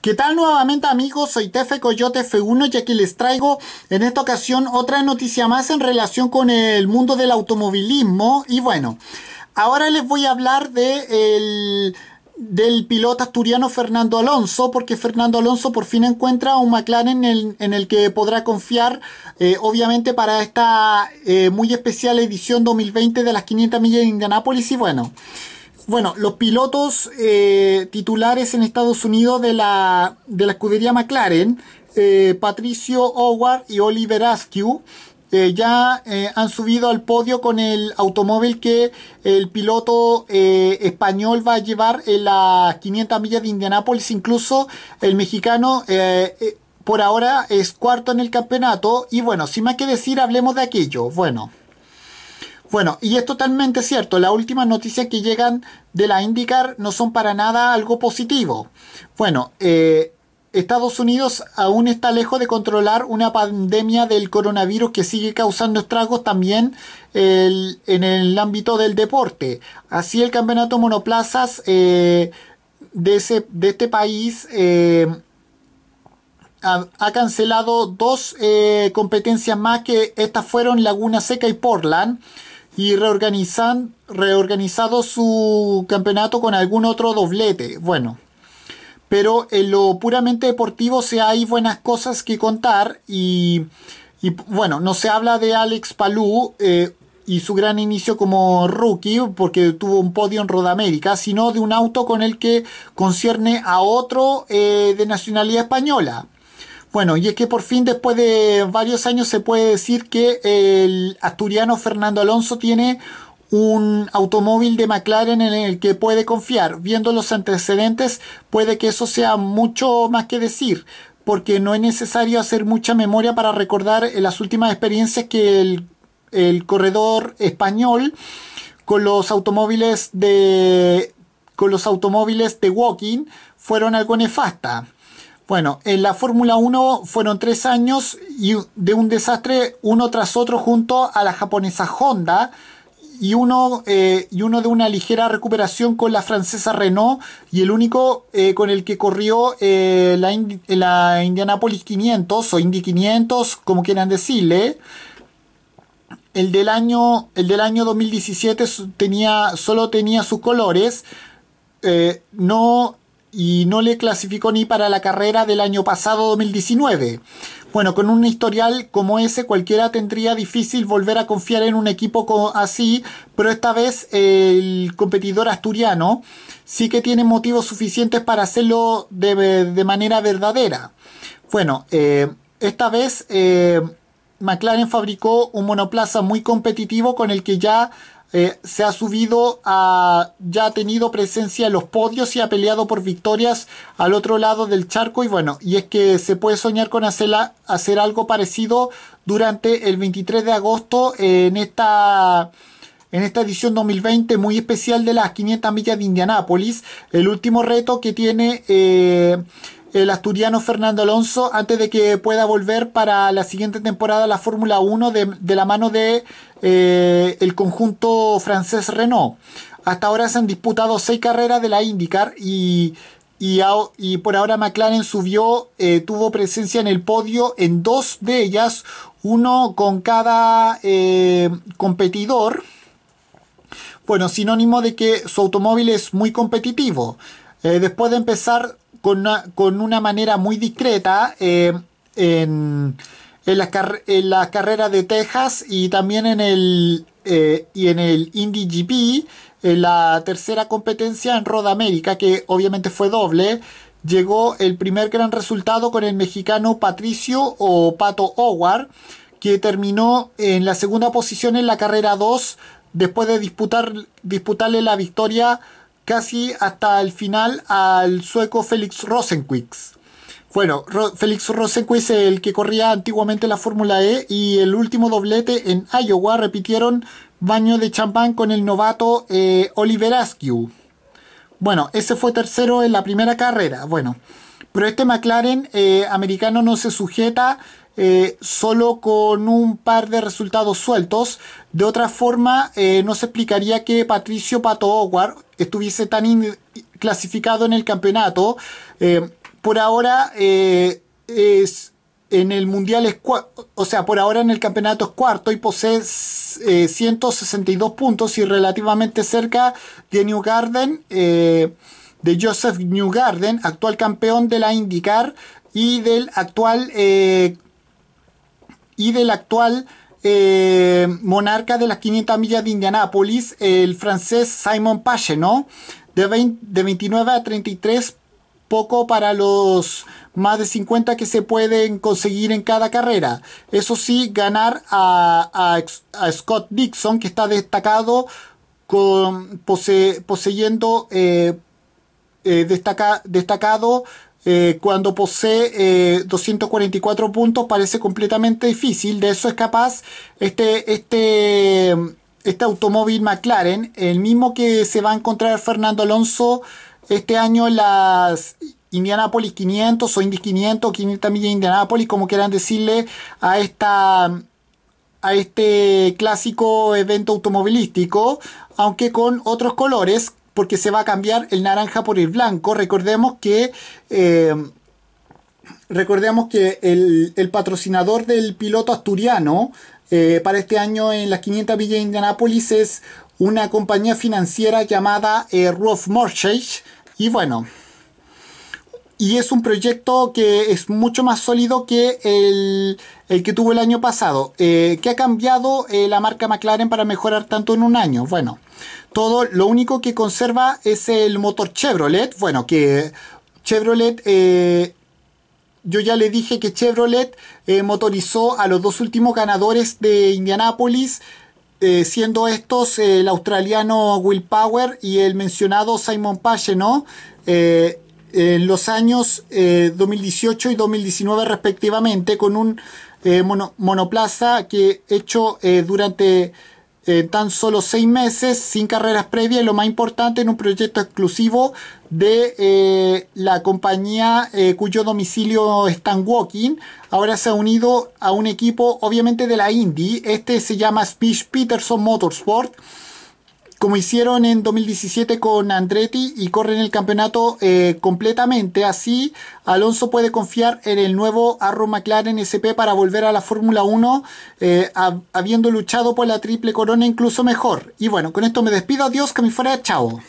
¿Qué tal nuevamente amigos? Soy Tefe Coyote F1 y aquí les traigo en esta ocasión otra noticia más en relación con el mundo del automovilismo y bueno, ahora les voy a hablar de el, del piloto asturiano Fernando Alonso porque Fernando Alonso por fin encuentra un McLaren en el, que podrá confiar eh, obviamente para esta eh, muy especial edición 2020 de las 500 millas de Indianápolis y bueno bueno, los pilotos eh, titulares en Estados Unidos de la, de la escudería McLaren, eh, Patricio Howard y Oliver Askew, eh, ya han subido al podio con el automóvil que el piloto español va a llevar en las 500 millas de Indianápolis. Incluso el mexicano por ahora es cuarto en el campeonato. Y bueno, sin más que decir, hablemos de aquello. Bueno. Bueno, y es totalmente cierto, las últimas noticias que llegan de la IndyCar no son para nada algo positivo. Bueno, eh, Estados Unidos aún está lejos de controlar una pandemia del coronavirus que sigue causando estragos también en el ámbito del deporte. Así el campeonato monoplazas eh, de, ese, de, este país... Eh, ha, ha, cancelado dos competencias más que estas fueron Laguna Seca y Portland y reorganizan, reorganizado su campeonato con algún otro doblete. Bueno, pero en lo puramente deportivo si hay buenas cosas que contar y, bueno, no se habla de Alex Palou eh, y su gran inicio como rookie porque tuvo un podio en Rodamérica, sino de un auto con el que concierne a otro eh, de nacionalidad española. Bueno, y es que por fin después de varios años se puede decir que el asturiano Fernando Alonso tiene un automóvil de McLaren en el que puede confiar. Viendo los antecedentes, puede que eso sea mucho más que decir, porque no es necesario hacer mucha memoria para recordar las últimas experiencias que el, el corredor español con los automóviles de con los automóviles de walking fueron algo nefasta. Bueno, en la Fórmula 1 fueron tres años y de un desastre uno tras otro junto a la japonesa Honda y uno, eh, y uno de una ligera recuperación con la francesa Renault y el único eh, con el que corrió eh, la, la, Indianapolis 500 o Indy 500, como quieran decirle. El del año, el del año 2017 tenía, solo tenía sus colores. no y no le clasificó ni para la carrera del año pasado 2019. Bueno, con un historial como ese cualquiera tendría difícil volver a confiar en un equipo así, pero esta vez el competidor asturiano sí que tiene motivos suficientes para hacerlo de, manera verdadera. Bueno, eh, esta vez eh, McLaren fabricó un monoplaza muy competitivo con el que ya eh, se ha subido a, ya ha tenido presencia en los podios y ha peleado por victorias al otro lado del charco y bueno, y es que se puede soñar con hacer, hacer algo parecido durante el 23 de agosto en esta en esta edición 2020 muy especial de las 500 millas de Indianápolis, el último reto que tiene eh, el asturiano Fernando Alonso antes de que pueda volver para la siguiente temporada la Fórmula 1 de, la mano de eh, el conjunto francés Renault. Hasta ahora se han disputado seis carreras de la IndyCar y, y, por ahora McLaren subió, eh, tuvo presencia en el podio en dos de ellas, uno con cada eh, competidor. Bueno, sinónimo de que su automóvil es muy competitivo. después de empezar con una, manera muy discreta eh, en, la las carreras de Texas y también en el, eh, y en el Indy GP, en la tercera competencia en Roda América, que obviamente fue doble. Llegó el primer gran resultado con el mexicano Patricio o Pato Howard, que terminó en la segunda posición en la carrera 2 después de disputarle la victoria casi hasta el final al sueco Félix Rosenquist. Bueno, Felix Félix Rosenquist es el que corría antiguamente la Fórmula E y el último doblete en Iowa repitieron baño de champán con el novato eh, Oliver Askew. Bueno, ese fue tercero en la primera carrera. Bueno, pero este McLaren eh, americano no se sujeta eh, solo con un par de resultados sueltos. De otra forma, eh, no se explicaría que Patricio Pato Howard estuviese tan clasificado en el campeonato. por ahora es en el mundial es o sea, por ahora en el campeonato es cuarto y posee 162 puntos y relativamente cerca de New Garden de Joseph Newgarden, actual campeón de la IndyCar y del actual eh, y del actual eh, monarca de las 500 millas de Indianápolis, el francés Simon Pagenaud, de, de 29 a 33 poco para los más de 50 que se pueden conseguir en cada carrera. Eso sí, ganar a, a, Scott Dixon, que está destacado con, poseyendo eh, eh, destaca, destacado eh, cuando posee 244 eh, puntos parece completamente difícil. De eso es capaz este, este, este automóvil McLaren, el mismo que se va a encontrar Fernando Alonso este año las Indianapolis 500 o Indy 500, 500 millas de Indianapolis, como quieran decirle a esta a este clásico evento automovilístico, aunque con otros colores porque se va a cambiar el naranja por el blanco. Recordemos que... Eh, recordemos que el, patrocinador del piloto asturiano eh, para este año en las 500 villas de Indianápolis es una compañía financiera llamada eh, Roof Mortgage. Y bueno, y es un proyecto que es mucho más sólido que el, que tuvo el año pasado. Eh, ¿Qué ha cambiado eh, la marca McLaren para mejorar tanto en un año? Bueno, todo lo único que conserva es el motor Chevrolet. Bueno, que Chevrolet... Eh, yo ya le dije que Chevrolet motorizó a los dos últimos ganadores de Indianápolis, siendo estos el australiano Will Power y el mencionado Simon Pagenaud. ¿no? en los años 2018 eh, y 2019 respectivamente con un eh, monoplaza que hecho eh, durante tan solo seis meses sin carreras previas y lo más importante en un proyecto exclusivo de la compañía cuyo domicilio es Walking ahora se ha unido a un equipo obviamente de la Indy este se llama Speech Peterson Motorsport como hicieron en 2017 con Andretti y corren el campeonato eh, completamente. Así, Alonso puede confiar en el nuevo Arro McLaren SP para volver a la Fórmula 1, eh, habiendo luchado por la triple corona incluso mejor. Y bueno, con esto me despido. Adiós, que me fuera. Chao.